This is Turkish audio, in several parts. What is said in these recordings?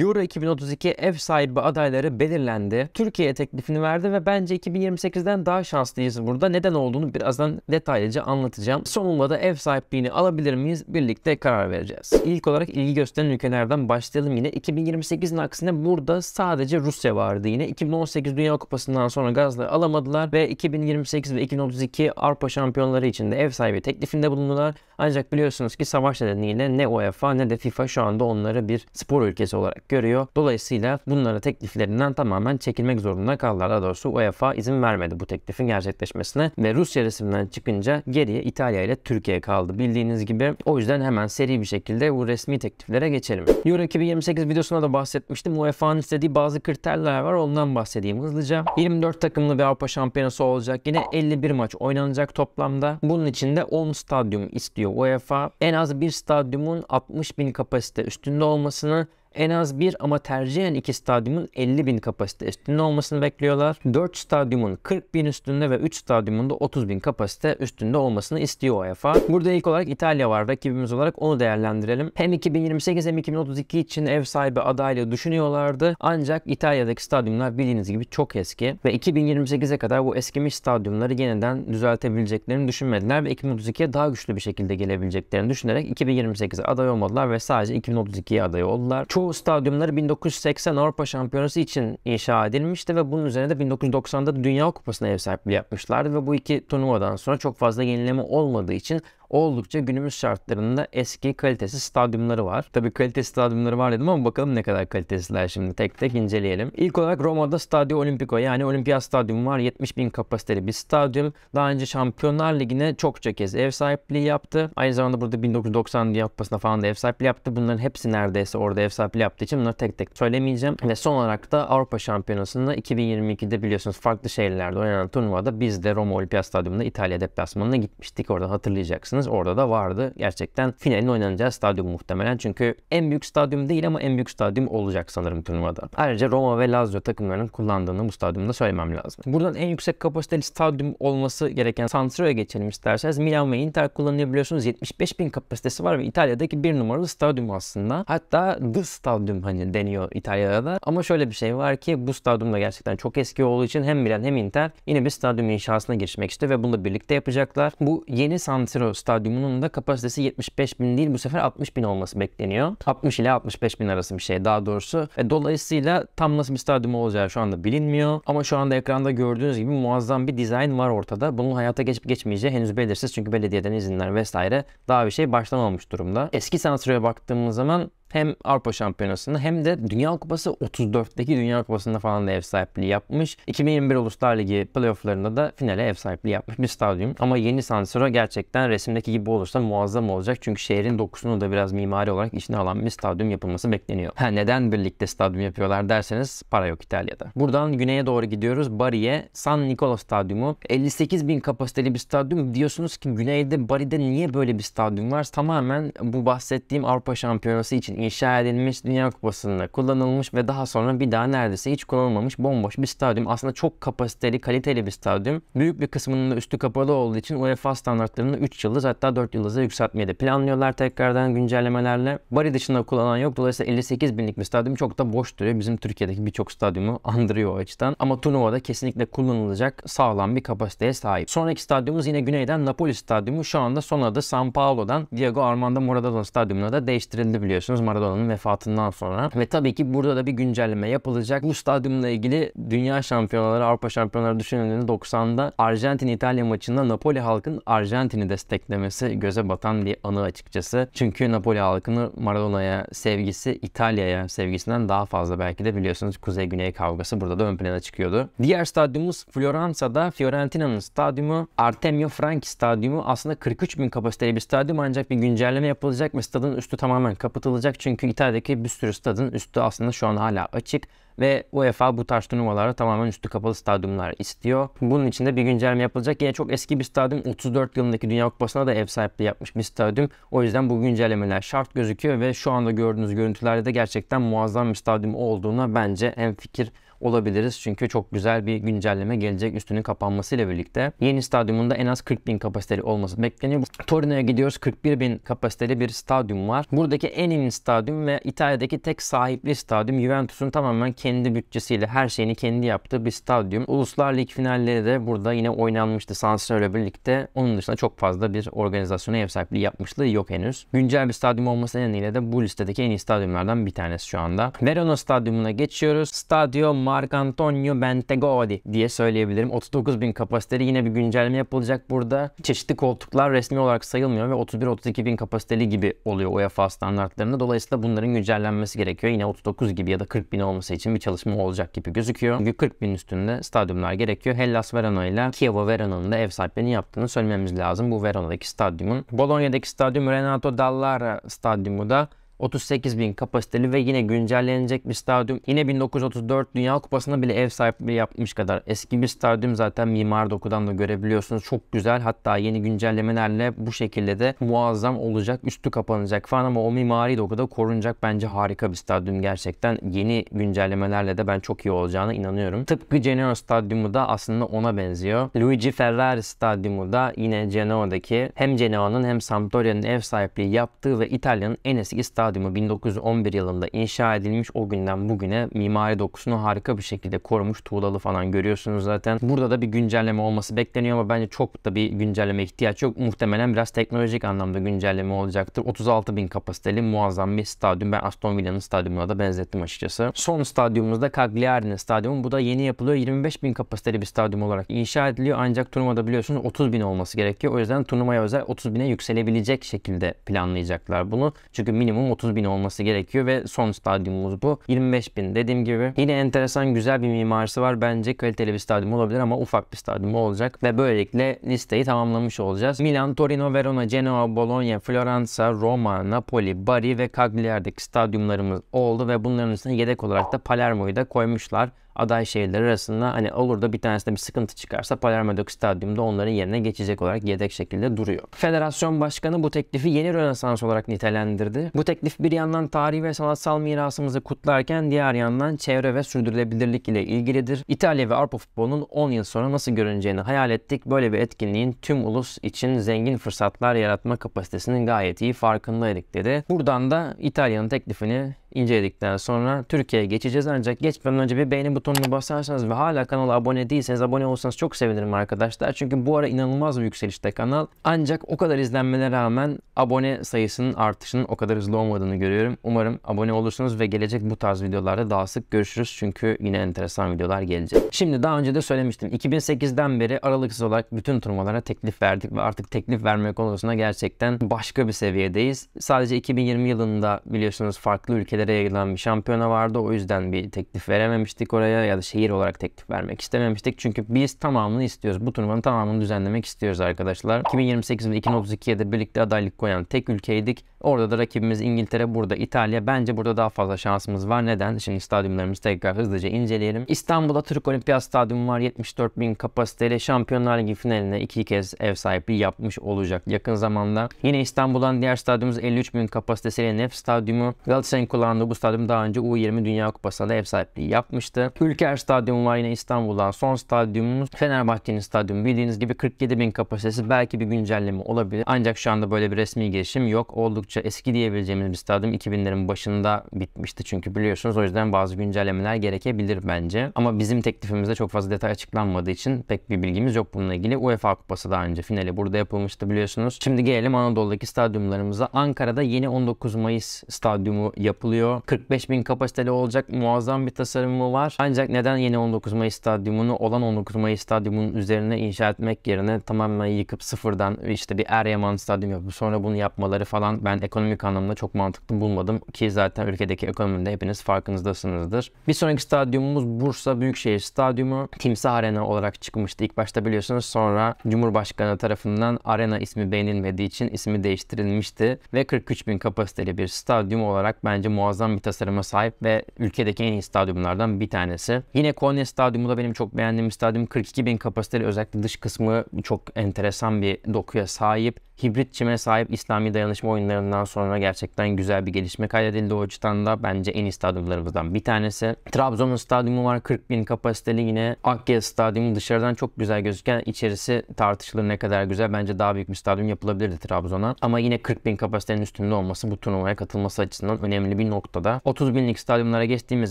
Euro 2032 ev sahibi adayları belirlendi. Türkiye teklifini verdi ve bence 2028'den daha şanslıyız burada. Neden olduğunu birazdan detaylıca anlatacağım. Sonunda da ev sahipliğini alabilir miyiz? Birlikte karar vereceğiz. İlk olarak ilgi gösteren ülkelerden başlayalım yine. 2028'in aksine burada sadece Rusya vardı yine. 2018 Dünya Kupası'ndan sonra gazla alamadılar ve 2028 ve 2032 Avrupa Şampiyonları için de ev sahibi teklifinde bulundular. Ancak biliyorsunuz ki savaş nedeniyle ne UEFA ne de FIFA şu anda onları bir spor ülkesi olarak görüyor. Dolayısıyla bunlara tekliflerinden tamamen çekilmek zorunda kaldılar. Daha doğrusu UEFA izin vermedi bu teklifin gerçekleşmesine ve Rusya resimden çıkınca geriye İtalya ile Türkiye kaldı. Bildiğiniz gibi o yüzden hemen seri bir şekilde bu resmi tekliflere geçelim. Euro 2028 videosunda da bahsetmiştim. UEFA'nın istediği bazı kriterler var. Ondan bahsedeyim hızlıca. 24 takımlı bir Avrupa Şampiyonası olacak. Yine 51 maç oynanacak toplamda. Bunun için de 10 stadyum istiyor istiyor UEFA. En az bir stadyumun 60 bin kapasite üstünde olmasını en az bir ama tercihen iki stadyumun 50 bin kapasite üstünde olmasını bekliyorlar. 4 stadyumun 40 bin üstünde ve 3 stadyumun da 30 bin kapasite üstünde olmasını istiyor UEFA. Burada ilk olarak İtalya var rakibimiz olarak onu değerlendirelim. Hem 2028 hem 2032 için ev sahibi adaylığı düşünüyorlardı. Ancak İtalya'daki stadyumlar bildiğiniz gibi çok eski ve 2028'e kadar bu eskimiş stadyumları yeniden düzeltebileceklerini düşünmediler ve 2032'ye daha güçlü bir şekilde gelebileceklerini düşünerek 2028'e aday olmadılar ve sadece 2032'ye aday oldular. Çoğu bu stadyumları 1980 Avrupa Şampiyonası için inşa edilmişti ve bunun üzerine de 1990'da Dünya Kupası'na ev sahipliği yapmışlardı ve bu iki turnuvadan sonra çok fazla yenileme olmadığı için oldukça günümüz şartlarında eski kalitesi stadyumları var. Tabii kalitesi stadyumları var dedim ama bakalım ne kadar kalitesizler şimdi tek tek inceleyelim. İlk olarak Roma'da Stadio Olimpico yani Olimpiyat Stadyumu var. 70 bin kapasiteli bir stadyum. Daha önce Şampiyonlar Ligi'ne çokça kez ev sahipliği yaptı. Aynı zamanda burada 1990 Dünya falan da ev sahipliği yaptı. Bunların hepsi neredeyse orada ev sahipliği yaptığı için bunları tek tek söylemeyeceğim. Ve son olarak da Avrupa Şampiyonası'nda 2022'de biliyorsunuz farklı şehirlerde oynanan turnuvada biz de Roma Olimpiyat Stadyumu'nda İtalya deplasmanına gitmiştik. orada hatırlayacaksın hatırlarsınız orada da vardı. Gerçekten finalin oynanacağı stadyum muhtemelen. Çünkü en büyük stadyum değil ama en büyük stadyum olacak sanırım turnuvada. Ayrıca Roma ve Lazio takımlarının kullandığını bu stadyumda söylemem lazım. Buradan en yüksek kapasiteli stadyum olması gereken San Siro'ya geçelim isterseniz. Milan ve Inter kullanıyor biliyorsunuz. 75 bin kapasitesi var ve İtalya'daki bir numaralı stadyum aslında. Hatta The Stadyum hani deniyor İtalya'da da. Ama şöyle bir şey var ki bu stadyum da gerçekten çok eski olduğu için hem Milan hem Inter yine bir stadyum inşasına girişmek istiyor ve bunu da birlikte yapacaklar. Bu yeni San Siro stadyumunun da kapasitesi 75 bin değil bu sefer 60 bin olması bekleniyor. 60 ile 65 bin arası bir şey daha doğrusu. E, dolayısıyla tam nasıl bir stadyum olacağı şu anda bilinmiyor. Ama şu anda ekranda gördüğünüz gibi muazzam bir dizayn var ortada. Bunun hayata geçip geçmeyeceği henüz belirsiz. Çünkü belediyeden izinler vesaire daha bir şey başlamamış durumda. Eski sanat baktığımız zaman hem Avrupa Şampiyonası'nda hem de Dünya Kupası 34'teki Dünya Kupası'nda falan da ev sahipliği yapmış. 2021 Uluslar Ligi playofflarında da finale ev sahipliği yapmış bir stadyum. Ama yeni San Siro gerçekten resimdeki gibi olursa muazzam olacak. Çünkü şehrin dokusunu da biraz mimari olarak içine alan bir stadyum yapılması bekleniyor. Ha, neden birlikte stadyum yapıyorlar derseniz para yok İtalya'da. Buradan güneye doğru gidiyoruz. Bari'ye San Nicola Stadyumu. 58 bin kapasiteli bir stadyum. Diyorsunuz ki güneyde Bari'de niye böyle bir stadyum var? Tamamen bu bahsettiğim Avrupa Şampiyonası için inşa edilmiş, Dünya Kupası'nda kullanılmış ve daha sonra bir daha neredeyse hiç kullanılmamış bomboş bir stadyum. Aslında çok kapasiteli, kaliteli bir stadyum. Büyük bir kısmının da üstü kapalı olduğu için UEFA standartlarını 3 yıldız hatta 4 yıldızı yükseltmeyi de planlıyorlar tekrardan güncellemelerle. Bari dışında kullanan yok. Dolayısıyla 58 binlik bir stadyum çok da boş duruyor. Bizim Türkiye'deki birçok stadyumu andırıyor o açıdan. Ama turnuvada kesinlikle kullanılacak sağlam bir kapasiteye sahip. Sonraki stadyumumuz yine güneyden Napoli Stadyumu. Şu anda son adı San Paolo'dan Diego Armando Maradona Stadyumu'na da değiştirildi biliyorsunuz. Maradona'nın vefatından sonra. Ve tabii ki burada da bir güncelleme yapılacak. Bu stadyumla ilgili dünya şampiyonaları, Avrupa şampiyonaları düşünüldüğünde 90'da Arjantin-İtalya maçında Napoli halkın Arjantin'i desteklemesi göze batan bir anı açıkçası. Çünkü Napoli halkını Maradona'ya sevgisi İtalya'ya sevgisinden daha fazla belki de biliyorsunuz Kuzey-Güney kavgası burada da ön plana çıkıyordu. Diğer stadyumumuz Floransa'da Fiorentina'nın stadyumu Artemio Franchi stadyumu aslında 43 bin kapasiteli bir stadyum ancak bir güncelleme yapılacak ve stadın üstü tamamen kapatılacak. Çünkü İtalya'daki bir sürü stadın üstü aslında şu an hala açık ve UEFA bu tarz turnuvalara tamamen üstü kapalı stadyumlar istiyor. Bunun için de bir güncelleme yapılacak. Yine çok eski bir stadyum 34 yılındaki Dünya Kupası'na da ev sahipliği yapmış bir stadyum. O yüzden bu güncellemeler şart gözüküyor ve şu anda gördüğünüz görüntülerde de gerçekten muazzam bir stadyum olduğuna bence en fikir olabiliriz. Çünkü çok güzel bir güncelleme gelecek üstünün kapanmasıyla birlikte. Yeni stadyumunda en az 40 bin kapasiteli olması bekleniyor. Torino'ya gidiyoruz. 41 bin kapasiteli bir stadyum var. Buradaki en iyi stadyum ve İtalya'daki tek sahipli stadyum Juventus'un tamamen kendi bütçesiyle her şeyini kendi yaptığı bir stadyum. Uluslar Lig finalleri de burada yine oynanmıştı San Siro'yla birlikte. Onun dışında çok fazla bir organizasyona ev sahipliği yapmışlığı yok henüz. Güncel bir stadyum olması nedeniyle de bu listedeki en iyi stadyumlardan bir tanesi şu anda. Verona stadyumuna geçiyoruz. Stadio Marcantonio Bentegodi diye söyleyebilirim. 39 bin kapasiteli yine bir güncelleme yapılacak burada. Çeşitli koltuklar resmi olarak sayılmıyor ve 31-32 bin kapasiteli gibi oluyor UEFA standartlarında. Dolayısıyla bunların güncellenmesi gerekiyor. Yine 39 gibi ya da 40 bin olması için bir çalışma olacak gibi gözüküyor. Çünkü 40 bin üstünde stadyumlar gerekiyor. Hellas Verona ile Kiev Verona'nın da ev sahipliğini yaptığını söylememiz lazım. Bu Verona'daki stadyumun. Bologna'daki stadyum Renato Dallara stadyumu da 38 bin kapasiteli ve yine güncellenecek bir stadyum. Yine 1934 Dünya Kupasında bile ev sahipliği yapmış kadar eski bir stadyum zaten mimar dokudan da görebiliyorsunuz. Çok güzel hatta yeni güncellemelerle bu şekilde de muazzam olacak. Üstü kapanacak falan ama o mimari dokuda korunacak. Bence harika bir stadyum gerçekten. Yeni güncellemelerle de ben çok iyi olacağına inanıyorum. Tıpkı Genoa Stadyumu da aslında ona benziyor. Luigi Ferrari Stadyumu da yine Genoa'daki hem Genoa'nın hem Sampdoria'nın ev sahipliği yaptığı ve İtalya'nın en eski stadyumu Stadyumu 1911 yılında inşa edilmiş o günden bugüne mimari dokusunu harika bir şekilde korumuş tuğlalı falan görüyorsunuz zaten. Burada da bir güncelleme olması bekleniyor ama bence çok da bir güncelleme ihtiyaç yok. Muhtemelen biraz teknolojik anlamda güncelleme olacaktır. 36 bin kapasiteli muazzam bir stadyum. Ben Aston Villa'nın stadyumuna da benzettim açıkçası. Son stadyumumuz da Cagliari'nin stadyumu. Bu da yeni yapılıyor. 25 bin kapasiteli bir stadyum olarak inşa ediliyor. Ancak turnuvada biliyorsunuz 30 bin olması gerekiyor. O yüzden turnuvaya özel 30 bine yükselebilecek şekilde planlayacaklar bunu. Çünkü minimum 30 bin olması gerekiyor ve son stadyumumuz bu. 25 bin dediğim gibi. Yine enteresan güzel bir mimarisi var. Bence kaliteli bir stadyum olabilir ama ufak bir stadyum olacak ve böylelikle listeyi tamamlamış olacağız. Milan, Torino, Verona, Genoa, Bologna, Floransa, Roma, Napoli, Bari ve Cagliari'deki stadyumlarımız oldu ve bunların üstüne yedek olarak da Palermo'yu da koymuşlar aday şehirler arasında hani olur da bir tanesinde bir sıkıntı çıkarsa Palermo'daki stadyumda onların yerine geçecek olarak yedek şekilde duruyor. Federasyon başkanı bu teklifi yeni rönesans olarak nitelendirdi. Bu teklif bir yandan tarihi ve sanatsal mirasımızı kutlarken diğer yandan çevre ve sürdürülebilirlik ile ilgilidir. İtalya ve Avrupa futbolunun 10 yıl sonra nasıl görüneceğini hayal ettik. Böyle bir etkinliğin tüm ulus için zengin fırsatlar yaratma kapasitesinin gayet iyi farkındaydık dedi. Buradan da İtalya'nın teklifini inceledikten sonra Türkiye'ye geçeceğiz. Ancak geçmeden önce bir beğeni butonuna basarsanız ve hala kanala abone değilseniz abone olsanız çok sevinirim arkadaşlar. Çünkü bu ara inanılmaz bir yükselişte kanal. Ancak o kadar izlenmene rağmen abone sayısının artışının o kadar hızlı olmadığını görüyorum. Umarım abone olursunuz ve gelecek bu tarz videolarda daha sık görüşürüz. Çünkü yine enteresan videolar gelecek. Şimdi daha önce de söylemiştim. 2008'den beri aralıksız olarak bütün turmalara teklif verdik ve artık teklif verme konusunda gerçekten başka bir seviyedeyiz. Sadece 2020 yılında biliyorsunuz farklı ülkeler İngiltere'ye gidilen bir şampiyona vardı. O yüzden bir teklif verememiştik oraya ya da şehir olarak teklif vermek istememiştik. Çünkü biz tamamını istiyoruz. Bu turnuvanın tamamını düzenlemek istiyoruz arkadaşlar. 2028 ve 2032'ye de birlikte adaylık koyan tek ülkeydik. Orada da rakibimiz İngiltere, burada İtalya. Bence burada daha fazla şansımız var. Neden? Şimdi stadyumlarımızı tekrar hızlıca inceleyelim. İstanbul'da Türk Olimpiyat Stadyumu var. 74 bin kapasiteyle Şampiyonlar Ligi finaline iki kez ev sahipliği yapmış olacak yakın zamanda. Yine İstanbul'dan diğer stadyumumuz 53 bin kapasitesiyle Nef Stadyumu. Galatasaray'ın kullandığı İstanbul'da bu stadyum daha önce U20 Dünya Kupası'na da ev sahipliği yapmıştı. Ülker Stadyum var yine İstanbul'dan son stadyumumuz. Fenerbahçe'nin stadyumu bildiğiniz gibi 47 bin kapasitesi belki bir güncelleme olabilir. Ancak şu anda böyle bir resmi girişim yok. Oldukça eski diyebileceğimiz bir stadyum 2000'lerin başında bitmişti çünkü biliyorsunuz. O yüzden bazı güncellemeler gerekebilir bence. Ama bizim teklifimizde çok fazla detay açıklanmadığı için pek bir bilgimiz yok bununla ilgili. UEFA Kupası daha önce finali burada yapılmıştı biliyorsunuz. Şimdi gelelim Anadolu'daki stadyumlarımıza. Ankara'da yeni 19 Mayıs stadyumu yapılıyor ediyor. 45 bin kapasiteli olacak muazzam bir tasarımı var. Ancak neden yeni 19 Mayıs stadyumunu olan 19 Mayıs stadyumunun üzerine inşa etmek yerine tamamen yıkıp sıfırdan işte bir Eryaman stadyum yapıp sonra bunu yapmaları falan ben ekonomik anlamda çok mantıklı bulmadım ki zaten ülkedeki ekonomide hepiniz farkınızdasınızdır. Bir sonraki stadyumumuz Bursa Büyükşehir Stadyumu. Timsah Arena olarak çıkmıştı ilk başta biliyorsunuz. Sonra Cumhurbaşkanı tarafından Arena ismi beğenilmediği için ismi değiştirilmişti ve 43 bin kapasiteli bir stadyum olarak bence muazzam muazzam bir tasarıma sahip ve ülkedeki en iyi stadyumlardan bir tanesi. Yine Konya Stadyumu da benim çok beğendiğim stadyum. 42 bin kapasiteli özellikle dış kısmı çok enteresan bir dokuya sahip. Hibrit çime sahip İslami dayanışma oyunlarından sonra gerçekten güzel bir gelişme kaydedildi o açıdan da bence en iyi stadyumlarımızdan bir tanesi. Trabzon'un stadyumu var 40 bin kapasiteli yine Akya Stadyumu dışarıdan çok güzel gözüken içerisi tartışılır ne kadar güzel. Bence daha büyük bir stadyum yapılabilirdi Trabzon'a ama yine 40 bin kapasitenin üstünde olması bu turnuvaya katılması açısından önemli bir noktada. 30 binlik stadyumlara geçtiğimiz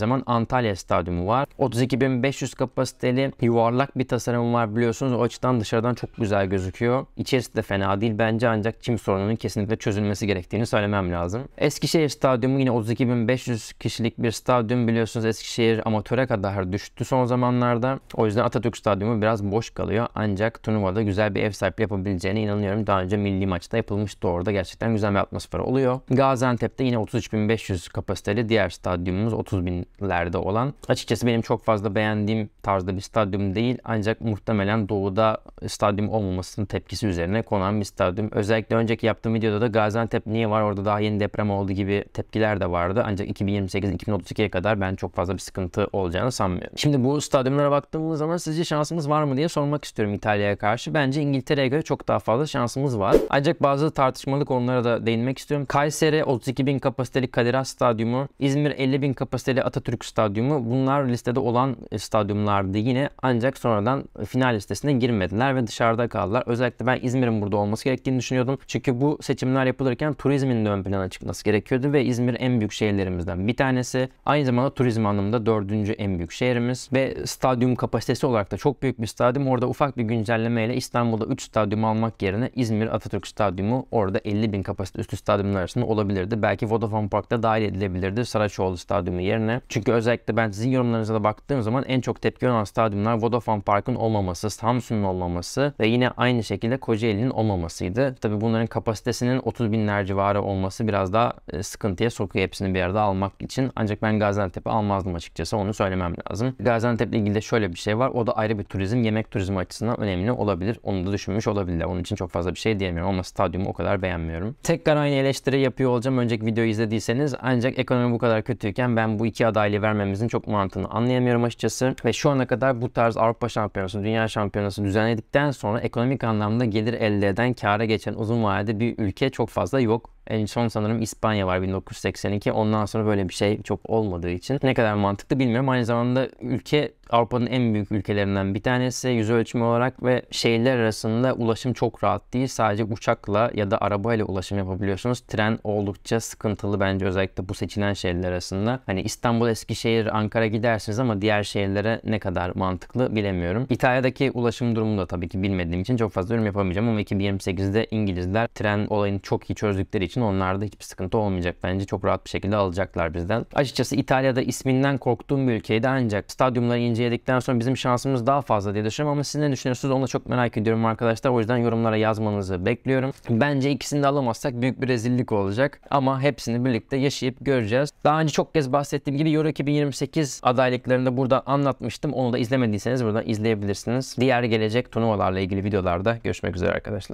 zaman Antalya Stadyumu var. 32.500 kapasiteli yuvarlak bir tasarım var biliyorsunuz. O açıdan dışarıdan çok güzel gözüküyor. İçerisi de fena değil. Bence ancak çim sorununun kesinlikle çözülmesi gerektiğini söylemem lazım. Eskişehir Stadyumu yine 32.500 kişilik bir stadyum biliyorsunuz. Eskişehir amatöre kadar düştü son zamanlarda. O yüzden Atatürk Stadyumu biraz boş kalıyor. Ancak turnuvada güzel bir ev sahipliği yapabileceğine inanıyorum. Daha önce milli maçta yapılmıştı orada. Gerçekten güzel bir atmosfer oluyor. Gaziantep'te yine 33.500 kapasiteli diğer stadyumumuz 30 binlerde olan. Açıkçası benim çok fazla beğendiğim tarzda bir stadyum değil ancak muhtemelen doğuda stadyum olmamasının tepkisi üzerine konan bir stadyum. Özellikle önceki yaptığım videoda da Gaziantep niye var orada daha yeni deprem oldu gibi tepkiler de vardı. Ancak 2028-2032'ye kadar ben çok fazla bir sıkıntı olacağını sanmıyorum. Şimdi bu stadyumlara baktığımız zaman sizce şansımız var mı diye sormak istiyorum İtalya'ya karşı. Bence İngiltere'ye göre çok daha fazla şansımız var. Ancak bazı tartışmalı konulara da değinmek istiyorum. Kayseri 32 bin kapasiteli Kadir Hasta Stadyumu, İzmir 50 bin kapasiteli Atatürk Stadyumu bunlar listede olan e, stadyumlardı yine ancak sonradan e, final listesine girmediler ve dışarıda kaldılar. Özellikle ben İzmir'in burada olması gerektiğini düşünüyordum. Çünkü bu seçimler yapılırken turizmin de ön plana çıkması gerekiyordu ve İzmir en büyük şehirlerimizden bir tanesi. Aynı zamanda turizm anlamında dördüncü en büyük şehrimiz ve stadyum kapasitesi olarak da çok büyük bir stadyum. Orada ufak bir güncellemeyle İstanbul'da 3 stadyum almak yerine İzmir Atatürk Stadyumu orada 50 bin kapasite üstü stadyumlar arasında olabilirdi. Belki Vodafone Park'ta dahil edildi edilebilirdi Saraçoğlu Stadyumu yerine. Çünkü özellikle ben sizin yorumlarınıza da baktığım zaman en çok tepki olan stadyumlar Vodafone Park'ın olmaması, Samsun'un olmaması ve yine aynı şekilde Kocaeli'nin olmamasıydı. Tabi bunların kapasitesinin 30 binler civarı olması biraz daha e, sıkıntıya sokuyor hepsini bir arada almak için. Ancak ben Gaziantep'i almazdım açıkçası onu söylemem lazım. Gaziantep'le ilgili de şöyle bir şey var. O da ayrı bir turizm, yemek turizmi açısından önemli olabilir. Onu da düşünmüş olabilirler. Onun için çok fazla bir şey diyemiyorum ama stadyumu o kadar beğenmiyorum. Tekrar aynı eleştiri yapıyor olacağım önceki videoyu izlediyseniz. Ancak ancak ekonomi bu kadar kötüyken ben bu iki adaylığı vermemizin çok mantığını anlayamıyorum açıkçası. Ve şu ana kadar bu tarz Avrupa Şampiyonası, Dünya Şampiyonası düzenledikten sonra ekonomik anlamda gelir elde eden, kâra geçen uzun vadede bir ülke çok fazla yok. En son sanırım İspanya var 1982. Ondan sonra böyle bir şey çok olmadığı için ne kadar mantıklı bilmiyorum. Aynı zamanda ülke Avrupa'nın en büyük ülkelerinden bir tanesi yüz ölçümü olarak ve şehirler arasında ulaşım çok rahat değil. Sadece uçakla ya da arabayla ulaşım yapabiliyorsunuz. Tren oldukça sıkıntılı bence özellikle bu seçilen şehirler arasında. Hani İstanbul, Eskişehir, Ankara gidersiniz ama diğer şehirlere ne kadar mantıklı bilemiyorum. İtalya'daki ulaşım durumu da tabii ki bilmediğim için çok fazla yorum yapamayacağım ama 2028'de İngilizler tren olayını çok iyi çözdükleri için için onlarda hiçbir sıkıntı olmayacak. Bence çok rahat bir şekilde alacaklar bizden. Açıkçası İtalya'da isminden korktuğum bir ülkeydi ancak stadyumları inceledikten sonra bizim şansımız daha fazla diye düşünüyorum ama siz ne düşünüyorsunuz onu da çok merak ediyorum arkadaşlar. O yüzden yorumlara yazmanızı bekliyorum. Bence ikisini de alamazsak büyük bir rezillik olacak ama hepsini birlikte yaşayıp göreceğiz. Daha önce çok kez bahsettiğim gibi Euro 2028 adaylıklarını burada anlatmıştım. Onu da izlemediyseniz burada izleyebilirsiniz. Diğer gelecek turnuvalarla ilgili videolarda görüşmek üzere arkadaşlar.